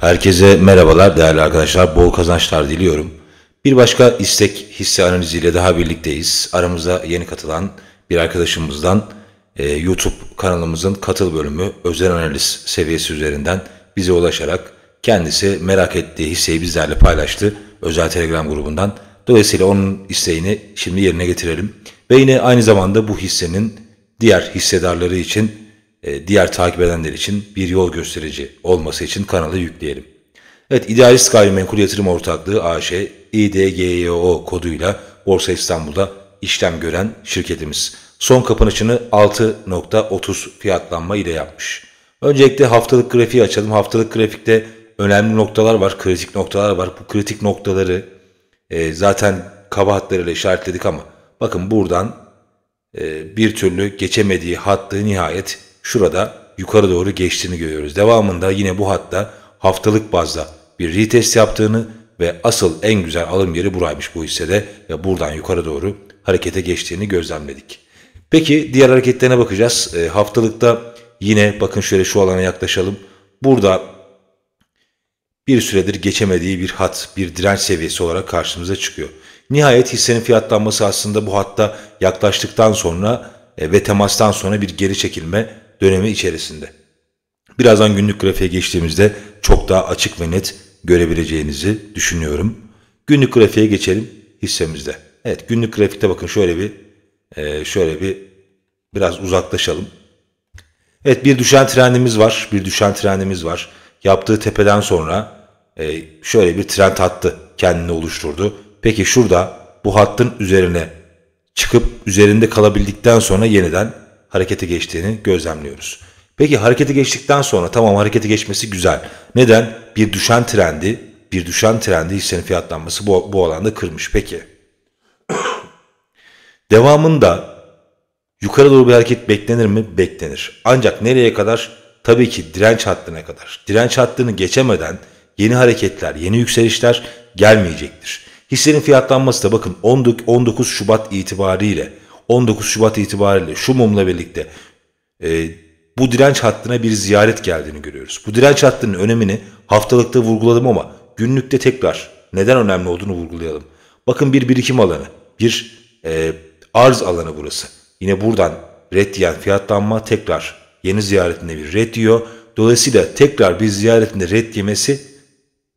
Herkese merhabalar değerli arkadaşlar. Bol kazançlar diliyorum. Bir başka istek hisse analiziyle daha birlikteyiz. Aramıza yeni katılan bir arkadaşımızdan e, YouTube kanalımızın katıl bölümü özel analiz seviyesi üzerinden bize ulaşarak kendisi merak ettiği hisseyi bizlerle paylaştı özel Telegram grubundan. Dolayısıyla onun isteğini şimdi yerine getirelim. Ve yine aynı zamanda bu hissenin diğer hissedarları için e, diğer takip edenler için bir yol gösterici olması için kanala yükleyelim. Evet, İdealist Gayrimenkul Yatırım Ortaklığı AŞ, İDGYO koduyla Borsa İstanbul'da işlem gören şirketimiz. Son kapanışını 6.30 fiyatlanma ile yapmış. Öncelikle haftalık grafiği açalım. Haftalık grafikte önemli noktalar var, kritik noktalar var. Bu kritik noktaları e, zaten kaba hatlarıyla işaretledik ama bakın buradan e, bir türlü geçemediği hattı nihayet şurada yukarı doğru geçtiğini görüyoruz. Devamında yine bu hatta haftalık bazda bir retest yaptığını ve asıl en güzel alım yeri buraymış bu hissede ve buradan yukarı doğru harekete geçtiğini gözlemledik. Peki diğer hareketlerine bakacağız. E, haftalıkta yine bakın şöyle şu alana yaklaşalım. Burada bir süredir geçemediği bir hat, bir direnç seviyesi olarak karşımıza çıkıyor. Nihayet hissenin fiyatlanması aslında bu hatta yaklaştıktan sonra e, ve temastan sonra bir geri çekilme dönemi içerisinde. Birazdan günlük grafiğe geçtiğimizde çok daha açık ve net görebileceğinizi düşünüyorum. Günlük grafiğe geçelim hissemizde. Evet günlük grafikte bakın şöyle bir e, şöyle bir biraz uzaklaşalım. Evet bir düşen trendimiz var. Bir düşen trendimiz var. Yaptığı tepeden sonra e, şöyle bir trend hattı kendini oluşturdu. Peki şurada bu hattın üzerine çıkıp üzerinde kalabildikten sonra yeniden harekete geçtiğini gözlemliyoruz. Peki harekete geçtikten sonra tamam harekete geçmesi güzel. Neden? Bir düşen trendi, bir düşen trendi hissenin fiyatlanması bu, bu alanda kırmış. Peki. Devamında yukarı doğru bir hareket beklenir mi? Beklenir. Ancak nereye kadar? Tabii ki direnç hattına kadar. Direnç hattını geçemeden yeni hareketler, yeni yükselişler gelmeyecektir. Hissenin fiyatlanması da bakın 19 Şubat itibariyle 19 Şubat itibariyle şu mumla birlikte e, bu direnç hattına bir ziyaret geldiğini görüyoruz. Bu direnç hattının önemini haftalıkta vurguladım ama günlükte tekrar neden önemli olduğunu vurgulayalım. Bakın bir birikim alanı, bir e, arz alanı burası. Yine buradan red diyen fiyatlanma tekrar yeni ziyaretinde bir red diyor. Dolayısıyla tekrar bir ziyaretinde red yemesi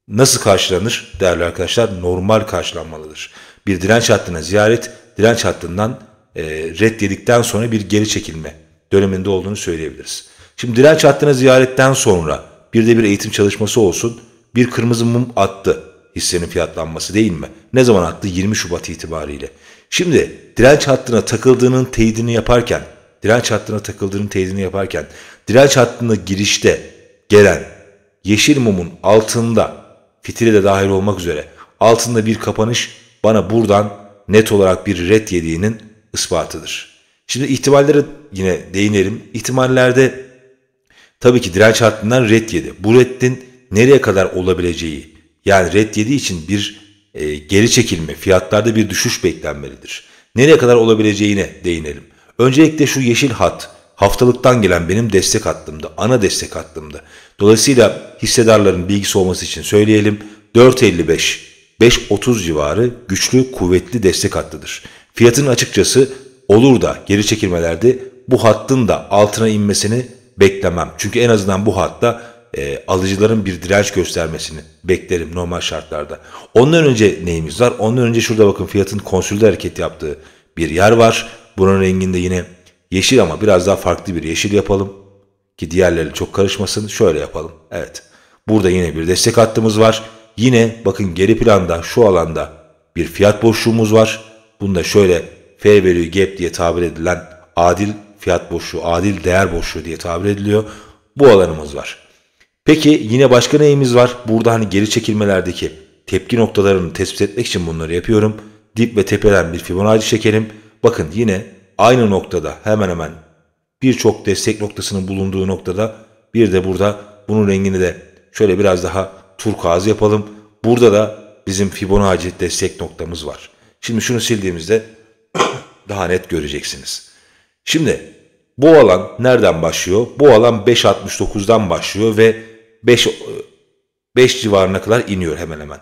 nasıl karşılanır değerli arkadaşlar? Normal karşılanmalıdır. Bir direnç hattına ziyaret, direnç hattından e, reddedikten sonra bir geri çekilme döneminde olduğunu söyleyebiliriz. Şimdi direnç hattına ziyaretten sonra bir de bir eğitim çalışması olsun. Bir kırmızı mum attı hissenin fiyatlanması değil mi? Ne zaman attı? 20 Şubat itibariyle. Şimdi direnç hattına takıldığının teyidini yaparken, direnç hattına takıldığının teyidini yaparken, direnç hattına girişte gelen yeşil mumun altında, fitili de dahil olmak üzere, altında bir kapanış bana buradan net olarak bir red yediğinin ispatıdır. Şimdi ihtimallere yine değinelim. İhtimallerde tabii ki direnç hattından red yedi. Bu reddin nereye kadar olabileceği yani red yediği için bir e, geri çekilme, fiyatlarda bir düşüş beklenmelidir. Nereye kadar olabileceğine değinelim. Öncelikle şu yeşil hat haftalıktan gelen benim destek hattımda, ana destek hattımda. Dolayısıyla hissedarların bilgisi olması için söyleyelim 4.55 5.30 civarı güçlü kuvvetli destek hattıdır. Fiyatın açıkçası olur da geri çekilmelerde bu hattın da altına inmesini beklemem. Çünkü en azından bu hatta e, alıcıların bir direnç göstermesini beklerim normal şartlarda. Ondan önce neyimiz var? Ondan önce şurada bakın fiyatın konsülde hareket yaptığı bir yer var. Bunun renginde yine yeşil ama biraz daha farklı bir yeşil yapalım. Ki diğerleri çok karışmasın. Şöyle yapalım. Evet. Burada yine bir destek hattımız var. Yine bakın geri planda şu alanda bir fiyat boşluğumuz var. Bunda şöyle fair value gap diye tabir edilen adil fiyat boşluğu, adil değer boşluğu diye tabir ediliyor. Bu alanımız var. Peki yine başka neyimiz var? Burada hani geri çekilmelerdeki tepki noktalarını tespit etmek için bunları yapıyorum. Dip ve tepeden bir Fibonacci çekelim. Bakın yine aynı noktada hemen hemen birçok destek noktasının bulunduğu noktada bir de burada bunun rengini de şöyle biraz daha turkuaz yapalım. Burada da bizim Fibonacci destek noktamız var. Şimdi şunu sildiğimizde daha net göreceksiniz. Şimdi bu alan nereden başlıyor? Bu alan 5.69'dan başlıyor ve 5 5 civarına kadar iniyor hemen hemen.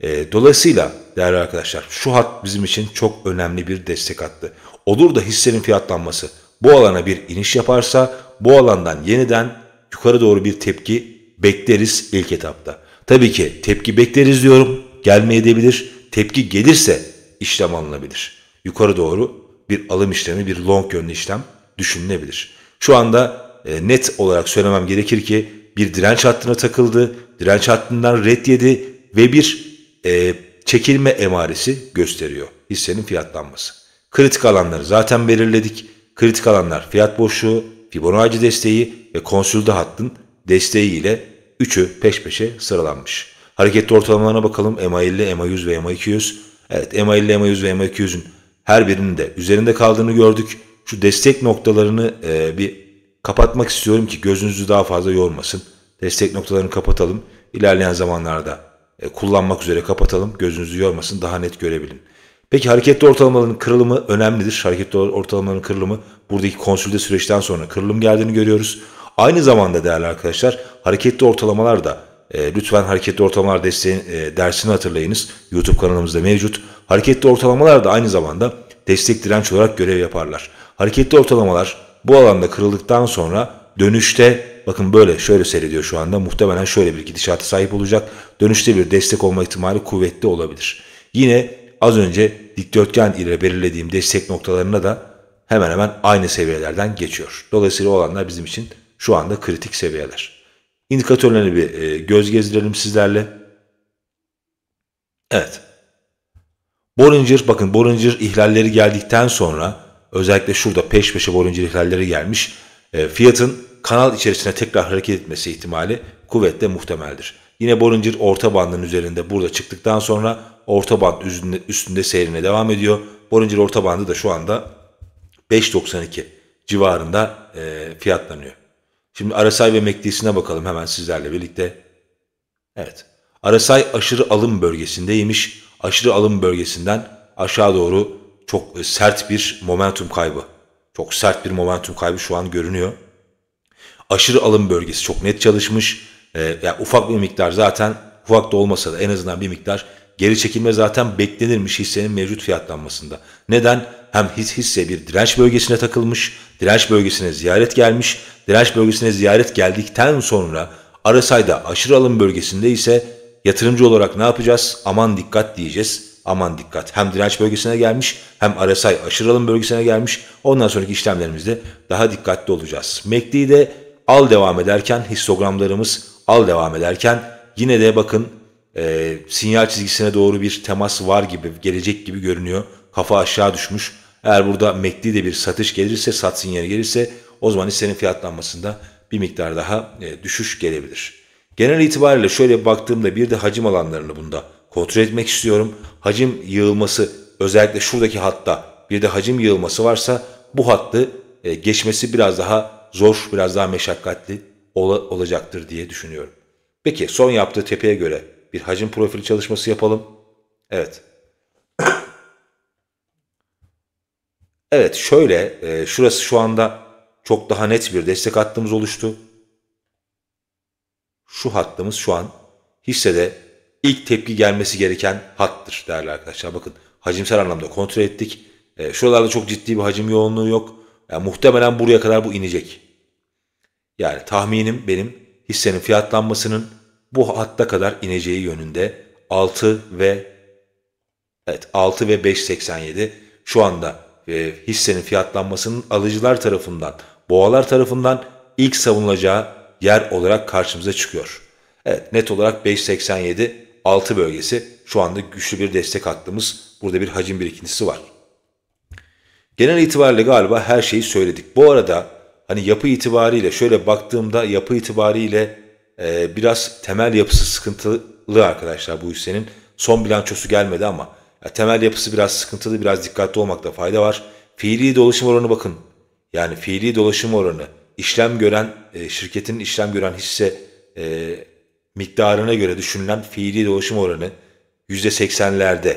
Ee, dolayısıyla değerli arkadaşlar şu hat bizim için çok önemli bir destek hattı. Olur da hissenin fiyatlanması bu alana bir iniş yaparsa bu alandan yeniden yukarı doğru bir tepki bekleriz ilk etapta. Tabii ki tepki bekleriz diyorum. Gelmeyebilir. Tepki gelirse işlem alınabilir. Yukarı doğru bir alım işlemi, bir long yönlü işlem düşünülebilir. Şu anda e, net olarak söylemem gerekir ki bir direnç hattına takıldı, direnç hattından red yedi ve bir e, çekilme emaresi gösteriyor hissenin fiyatlanması. Kritik alanları zaten belirledik. Kritik alanlar fiyat boşluğu, Fibonacci desteği ve konsülde hattın desteği ile üçü peş peşe sıralanmış. Hareketli ortalamalarına bakalım. EMA 50, EMA 100 ve EMA 200. Evet EMA50, EMA100 ve EMA200'ün her birinin de üzerinde kaldığını gördük. Şu destek noktalarını e, bir kapatmak istiyorum ki gözünüzü daha fazla yormasın. Destek noktalarını kapatalım. İlerleyen zamanlarda e, kullanmak üzere kapatalım. Gözünüzü yormasın daha net görebilin. Peki hareketli ortalamaların kırılımı önemlidir. Hareketli ortalamaların kırılımı buradaki konsülde süreçten sonra kırılım geldiğini görüyoruz. Aynı zamanda değerli arkadaşlar hareketli ortalamalar da e, lütfen Hareketli Ortalamalar desteğin, e, dersini hatırlayınız. YouTube kanalımızda mevcut. Hareketli ortalamalar da aynı zamanda destek direnç olarak görev yaparlar. Hareketli ortalamalar bu alanda kırıldıktan sonra dönüşte bakın böyle şöyle seyrediyor şu anda muhtemelen şöyle bir gidişata sahip olacak. Dönüşte bir destek olma ihtimali kuvvetli olabilir. Yine az önce dikdörtgen ile belirlediğim destek noktalarına da hemen hemen aynı seviyelerden geçiyor. Dolayısıyla olanlar bizim için şu anda kritik seviyeler indikatörlerine bir e, göz gezdirelim sizlerle. Evet. Bollinger bakın Bollinger ihlalleri geldikten sonra özellikle şurada peş peşe Bollinger ihlalleri gelmiş. E, fiyatın kanal içerisine tekrar hareket etmesi ihtimali kuvvetle muhtemeldir. Yine Bollinger orta bandın üzerinde burada çıktıktan sonra orta band üstünde, üstünde seyrine devam ediyor. Bollinger orta bandı da şu anda 5.92 civarında e, fiyatlanıyor. Şimdi Arasay ve Mekdisi'ne bakalım hemen sizlerle birlikte. Evet. Arasay aşırı alım bölgesindeymiş. Aşırı alım bölgesinden aşağı doğru çok e, sert bir momentum kaybı. Çok sert bir momentum kaybı şu an görünüyor. Aşırı alım bölgesi çok net çalışmış. Ee, yani ufak bir miktar zaten ufak da olmasa da en azından bir miktar geri çekilme zaten beklenirmiş hissenin mevcut fiyatlanmasında. Neden? hem his hisse bir direnç bölgesine takılmış, direnç bölgesine ziyaret gelmiş, direnç bölgesine ziyaret geldikten sonra Arasay'da aşırı alım bölgesinde ise yatırımcı olarak ne yapacağız? Aman dikkat diyeceğiz. Aman dikkat. Hem direnç bölgesine gelmiş hem RSI aşırı alım bölgesine gelmiş. Ondan sonraki işlemlerimizde daha dikkatli olacağız. MACD'yi de al devam ederken histogramlarımız al devam ederken yine de bakın e, sinyal çizgisine doğru bir temas var gibi gelecek gibi görünüyor. Kafa aşağı düşmüş. Eğer burada mekli de bir satış gelirse, sat sinyali gelirse o zaman hissenin fiyatlanmasında bir miktar daha e, düşüş gelebilir. Genel itibariyle şöyle baktığımda bir de hacim alanlarını bunda kontrol etmek istiyorum. Hacim yığılması özellikle şuradaki hatta bir de hacim yığılması varsa bu hattı e, geçmesi biraz daha zor, biraz daha meşakkatli ol olacaktır diye düşünüyorum. Peki son yaptığı tepeye göre bir hacim profili çalışması yapalım. Evet Evet şöyle e, şurası şu anda çok daha net bir destek hattımız oluştu. Şu hattımız şu an hissede ilk tepki gelmesi gereken hattır değerli arkadaşlar. Bakın hacimsel anlamda kontrol ettik. E, şuralarda çok ciddi bir hacim yoğunluğu yok. Yani muhtemelen buraya kadar bu inecek. Yani tahminim benim hissenin fiyatlanmasının bu hatta kadar ineceği yönünde 6 ve evet 6 ve 5.87 şu anda e, hissenin fiyatlanmasının alıcılar tarafından, boğalar tarafından ilk savunulacağı yer olarak karşımıza çıkıyor. Evet net olarak 5.87 6 bölgesi şu anda güçlü bir destek hattımız. Burada bir hacim birikintisi var. Genel itibariyle galiba her şeyi söyledik. Bu arada hani yapı itibariyle şöyle baktığımda yapı itibariyle e, biraz temel yapısı sıkıntılı arkadaşlar bu hissenin. Son bilançosu gelmedi ama temel yapısı biraz sıkıntılı, biraz dikkatli olmakta fayda var. Fiili dolaşım oranı bakın. Yani fiili dolaşım oranı işlem gören, e, şirketin işlem gören hisse e, miktarına göre düşünülen fiili dolaşım oranı %80'lerde.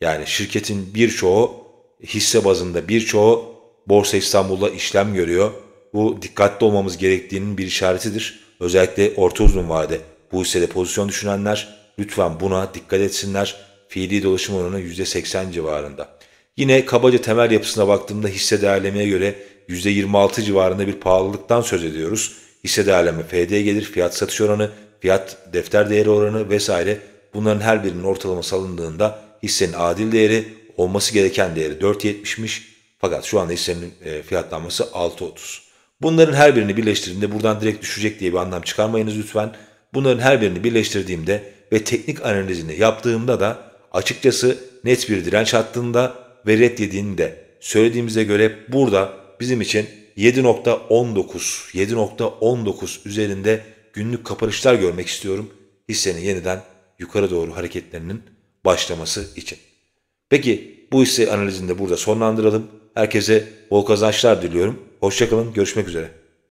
Yani şirketin birçoğu hisse bazında birçoğu Borsa İstanbul'da işlem görüyor. Bu dikkatli olmamız gerektiğinin bir işaretidir. Özellikle orta uzun vade bu hissede pozisyon düşünenler lütfen buna dikkat etsinler fiili dolaşım oranı %80 civarında. Yine kabaca temel yapısına baktığımda hisse değerlemeye göre %26 civarında bir pahalılıktan söz ediyoruz. Hisse değerleme FD gelir, fiyat satış oranı, fiyat defter değeri oranı vesaire bunların her birinin ortalama salındığında hissenin adil değeri olması gereken değeri 4.70'miş fakat şu anda hissenin e, fiyatlanması 6.30. Bunların her birini birleştirdiğimde buradan direkt düşecek diye bir anlam çıkarmayınız lütfen. Bunların her birini birleştirdiğimde ve teknik analizini yaptığımda da açıkçası net bir direnç hattında ve red yediğini söylediğimize göre burada bizim için 7.19 7.19 üzerinde günlük kapanışlar görmek istiyorum. Hissenin yeniden yukarı doğru hareketlerinin başlaması için. Peki bu hisse analizini de burada sonlandıralım. Herkese bol kazançlar diliyorum. Hoşçakalın, görüşmek üzere.